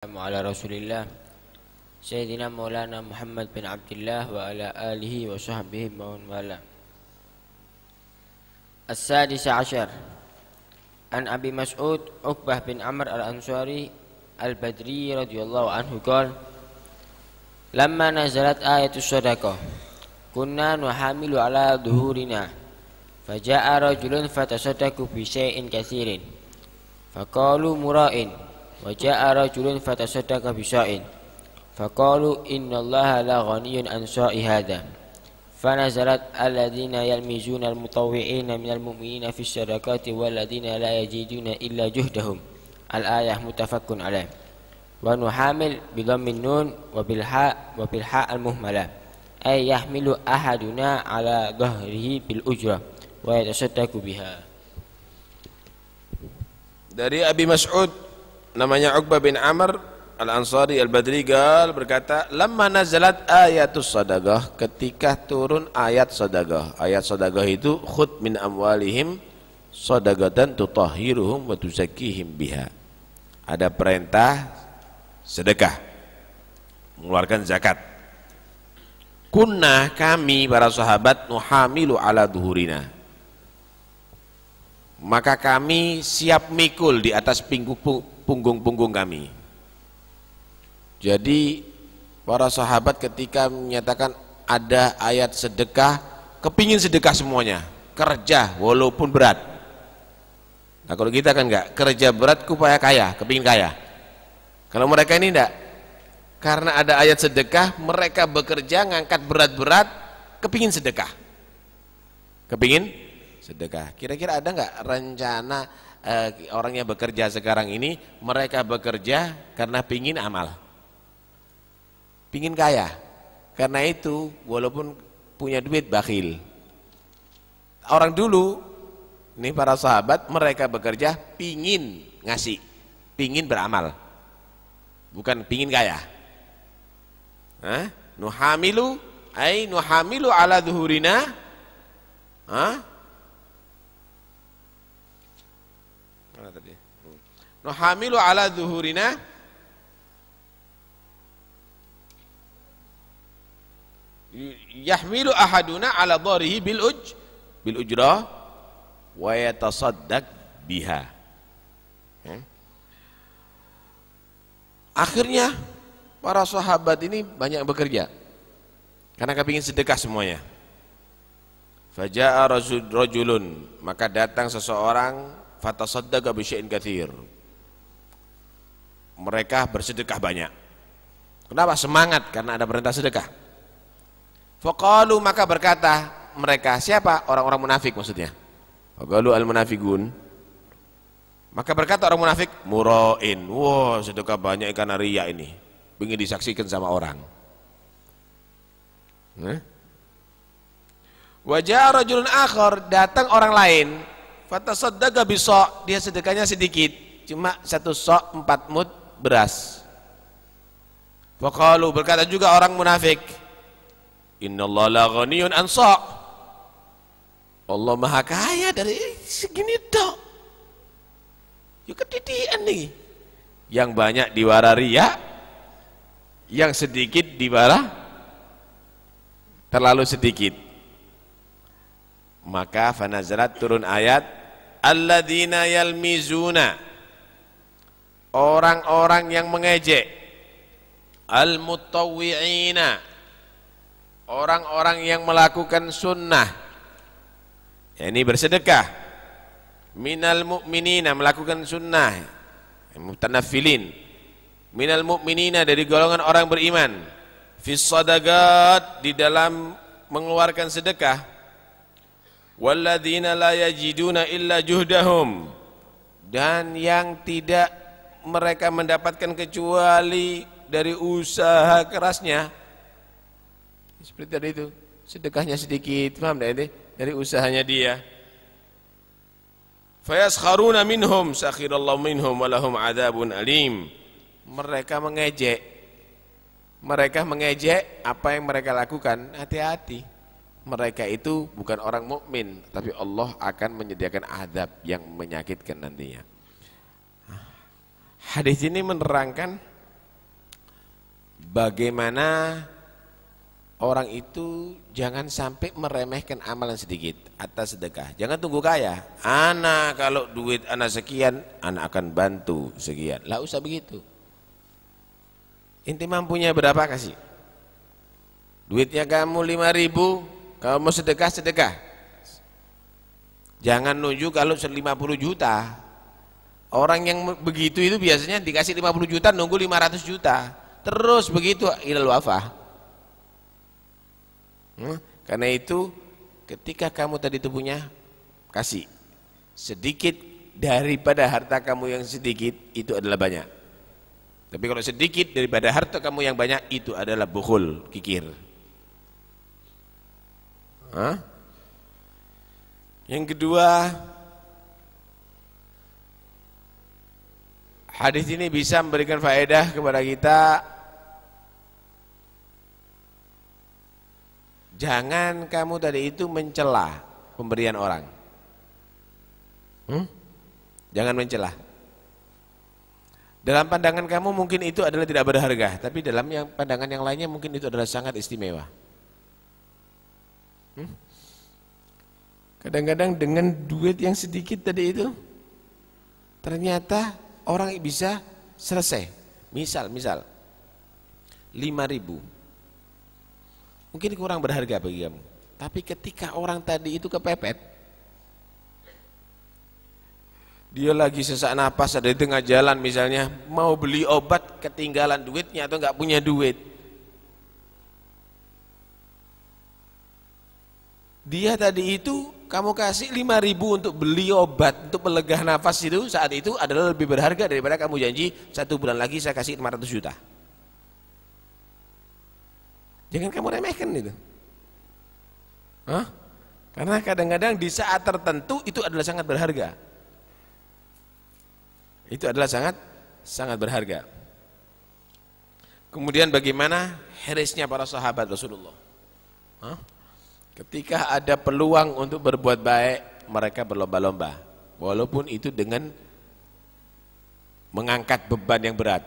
السلام على رسول الله سيدنا مولانا محمد بن عبد الله وعلى آله وصحبه ومن والاه السادس عشر عن أبي مسعود عقبة بن عمر الأنصاري البدري رضي الله عنه قال لما نزلت آية الصدقة كنا نحمل على ظهورنا فجاء رجل فتصدق بشيء كثير فقالوا مرائٍ wa jaa rajulun fatasaddaqa bi sa'in faqalu inna allaha la ghaniyun an sa'i hadha فنزلت الذين يلمزون المطوعين من المؤمنين في الصدقات والذين لا يجدون إلا جهدهم الآية متفق عليه ونحامل بضم النون وبالحاء وبالحاء المهملة أي يحمل أحدنا على ظهره بالأجرة ويتصدق بها dari Abi Mas'ud namanya Uqbah bin Amr Al-Ansari Al-Badri gal berkata, "Lamma nazalat ayatus sadaqah," ketika turun ayat sadaqah. Ayat sadaqah itu khud min amwalihim sadaqatan tutahhiruhum wa tuzakkihim biha. Ada perintah sedekah. Mengeluarkan zakat. Kunna kami para sahabat nuhamilu ala duhurina. Maka kami siap mikul di atas punggung punggung-punggung kami jadi para sahabat ketika menyatakan ada ayat sedekah kepingin sedekah semuanya kerja walaupun berat nah kalau kita kan enggak kerja berat kupaya kaya kepingin kaya kalau mereka ini enggak karena ada ayat sedekah mereka bekerja ngangkat berat-berat kepingin sedekah kepingin sedekah. Kira-kira ada nggak rencana eh, orang yang bekerja sekarang ini mereka bekerja karena pingin amal, pingin kaya. Karena itu walaupun punya duit bakhil. Orang dulu, ini para sahabat mereka bekerja pingin ngasih, pingin beramal, bukan pingin kaya. Hah? Nuhamilu, ay nuhamilu ala duhurina, Hah? mana tadi? Nuhamilu ala zuhurina yahmilu ahaduna ala dharihi bil uj bil ujra wa yatasaddaq biha. Ya. Akhirnya para sahabat ini banyak bekerja. Karena kepingin sedekah semuanya. Faja'a rajulun, maka datang seseorang fatasaddaqa bi syai'in katsir. Mereka bersedekah banyak. Kenapa? Semangat karena ada perintah sedekah. Faqalu maka berkata mereka, siapa? Orang-orang munafik maksudnya. Faqalu al-munafiqun. Maka berkata orang munafik, murain. Wah, wow, sedekah banyak karena riya ini. Ingin disaksikan sama orang. Wajah rajulun akhor datang orang lain Fatasaddaqa bisok, dia sedekahnya sedikit, cuma satu sok empat mud beras. Faqalu berkata juga orang munafik, "Innallaha la ghaniyun an Allah Maha Kaya dari segini tok. yuk ketidian nih. Yang banyak diwara ria, yang sedikit diwara terlalu sedikit. Maka zarat turun ayat alladzina yalmizuna orang-orang yang mengejek al-mutawwi'ina orang-orang yang melakukan sunnah ya ini bersedekah minal mu'minina melakukan sunnah mutanafilin minal mu'minina dari golongan orang beriman fis sadagat di dalam mengeluarkan sedekah walladzina la yajiduna illa juhdahum dan yang tidak mereka mendapatkan kecuali dari usaha kerasnya seperti tadi itu sedekahnya sedikit paham tidak ini dari usahanya dia fayaskharuna minhum sakhirallahu minhum walahum adabun alim mereka mengejek mereka mengejek apa yang mereka lakukan hati-hati mereka itu bukan orang mukmin, tapi Allah akan menyediakan adab yang menyakitkan nantinya. Hadis ini menerangkan bagaimana orang itu jangan sampai meremehkan amalan sedikit atas sedekah. Jangan tunggu kaya. Anak kalau duit anak sekian, anak akan bantu sekian. Lah usah begitu. Inti mampunya berapa kasih? Duitnya kamu 5000 kalau mau sedekah, sedekah. Jangan nunjuk kalau 50 juta. Orang yang begitu itu biasanya dikasih 50 juta nunggu 500 juta. Terus begitu ilal wafah. Hmm? Karena itu ketika kamu tadi itu punya kasih sedikit daripada harta kamu yang sedikit itu adalah banyak. Tapi kalau sedikit daripada harta kamu yang banyak itu adalah bukhul, kikir. Hah? Yang kedua, hadis ini bisa memberikan faedah kepada kita Jangan kamu tadi itu mencela pemberian orang. Hmm? Jangan mencela. Dalam pandangan kamu mungkin itu adalah tidak berharga, tapi dalam yang pandangan yang lainnya mungkin itu adalah sangat istimewa. Hmm? Kadang-kadang dengan duit yang sedikit tadi itu, ternyata orang bisa selesai. Misal, misal, lima ribu. Mungkin kurang berharga bagi kamu. Tapi ketika orang tadi itu kepepet, dia lagi sesak napas ada di tengah jalan misalnya, mau beli obat ketinggalan duitnya atau nggak punya duit dia tadi itu kamu kasih ribu untuk beli obat untuk pelegah nafas itu saat itu adalah lebih berharga daripada kamu janji satu bulan lagi saya kasih 500 juta jangan kamu remehkan itu Hah? karena kadang-kadang di saat tertentu itu adalah sangat berharga itu adalah sangat sangat berharga kemudian bagaimana heresnya para sahabat Rasulullah Hah? Ketika ada peluang untuk berbuat baik, mereka berlomba-lomba. Walaupun itu dengan mengangkat beban yang berat.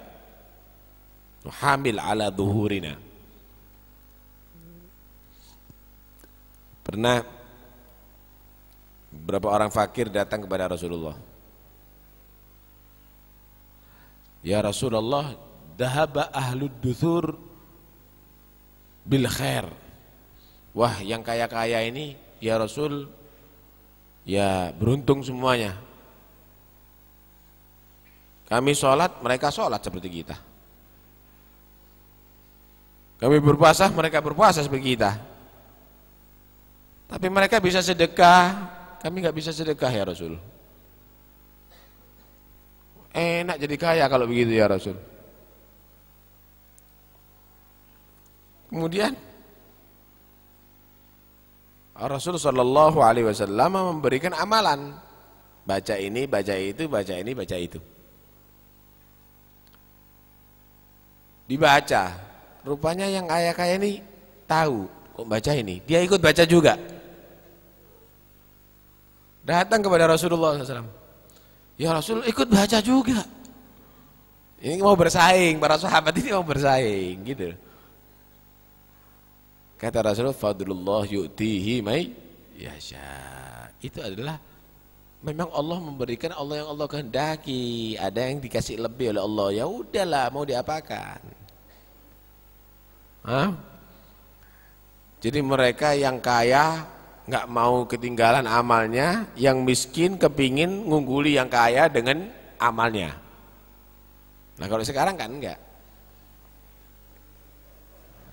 Hamil ala duhurina. Pernah beberapa orang fakir datang kepada Rasulullah. Ya Rasulullah, dahaba ahlu duthur bil khair wah yang kaya-kaya ini ya Rasul ya beruntung semuanya kami sholat mereka sholat seperti kita kami berpuasa mereka berpuasa seperti kita tapi mereka bisa sedekah kami nggak bisa sedekah ya Rasul enak jadi kaya kalau begitu ya Rasul kemudian Rasul Shallallahu Alaihi Wasallam memberikan amalan baca ini, baca itu, baca ini, baca itu. Dibaca, rupanya yang ayah kaya ini tahu kok baca ini, dia ikut baca juga. Datang kepada Rasulullah SAW, ya Rasul ikut baca juga. Ini mau bersaing, para sahabat ini mau bersaing gitu. Kata Rasulullah, fadlullah yu'tihi mai yasha. Itu adalah memang Allah memberikan Allah yang Allah kehendaki. Ada yang dikasih lebih oleh Allah. Ya udahlah, mau diapakan? Hah? Jadi mereka yang kaya nggak mau ketinggalan amalnya, yang miskin kepingin ngungguli yang kaya dengan amalnya. Nah kalau sekarang kan enggak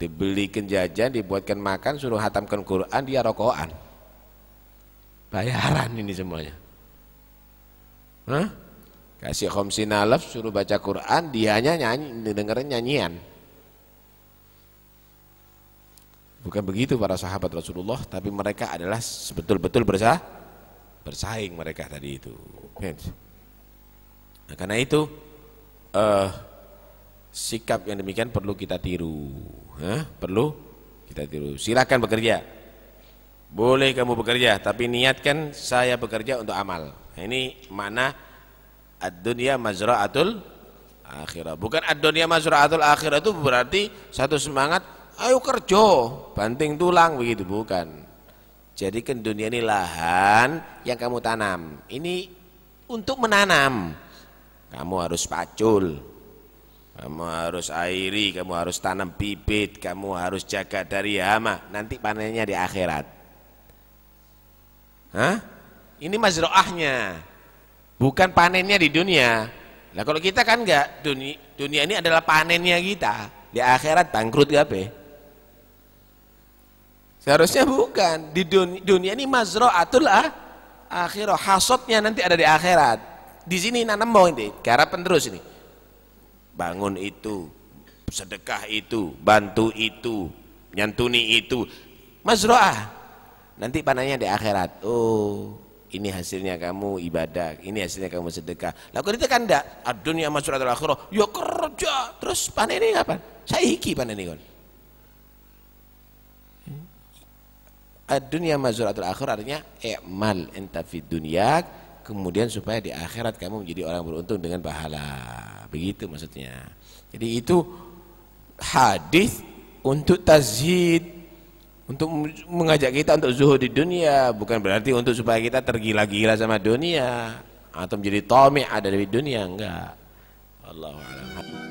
dibelikan jajan dibuatkan makan suruh hatamkan Quran dia rokokan bayaran ini semuanya Hah? kasih khomsin alaf suruh baca Quran dianya nyanyi dengerin nyanyian bukan begitu para sahabat Rasulullah tapi mereka adalah sebetul-betul bersah bersaing mereka tadi itu nah, karena itu uh, Sikap yang demikian perlu kita tiru. Hah? Perlu kita tiru. Silahkan bekerja. Boleh kamu bekerja, tapi niatkan saya bekerja untuk amal. Nah, ini mana ad-dunya mazra'atul akhirah. Bukan ad-dunya mazra'atul akhirah itu berarti satu semangat ayo kerja, banting tulang begitu bukan. Jadi kan dunia ini lahan yang kamu tanam. Ini untuk menanam. Kamu harus pacul, kamu harus airi, kamu harus tanam bibit, kamu harus jaga dari hama. Nanti panennya di akhirat. Hah? Ini mazroahnya, bukan panennya di dunia. Nah kalau kita kan enggak, dunia, dunia ini adalah panennya kita. Di akhirat bangkrut gape. Seharusnya bukan. Di dunia, dunia ini mazroatul ah, akhirah. Hasotnya nanti ada di akhirat. Di sini nanam mau ini, garapan terus ini bangun itu sedekah itu bantu itu nyantuni itu mazroah nanti pananya di akhirat oh ini hasilnya kamu ibadah, ini hasilnya kamu sedekah. Lalu itu kan enggak. Adunia masuk al akhirah, ya kerja. Terus panen ini apa? Saya hiki panen ini kan. Hmm? Adunia masuk al akhirah artinya ekmal entafid dunia kemudian supaya di akhirat kamu menjadi orang beruntung dengan pahala begitu maksudnya jadi itu hadis untuk tazhid untuk mengajak kita untuk zuhud di dunia bukan berarti untuk supaya kita tergila-gila sama dunia atau menjadi tomik ada di dunia enggak Allahu a'lam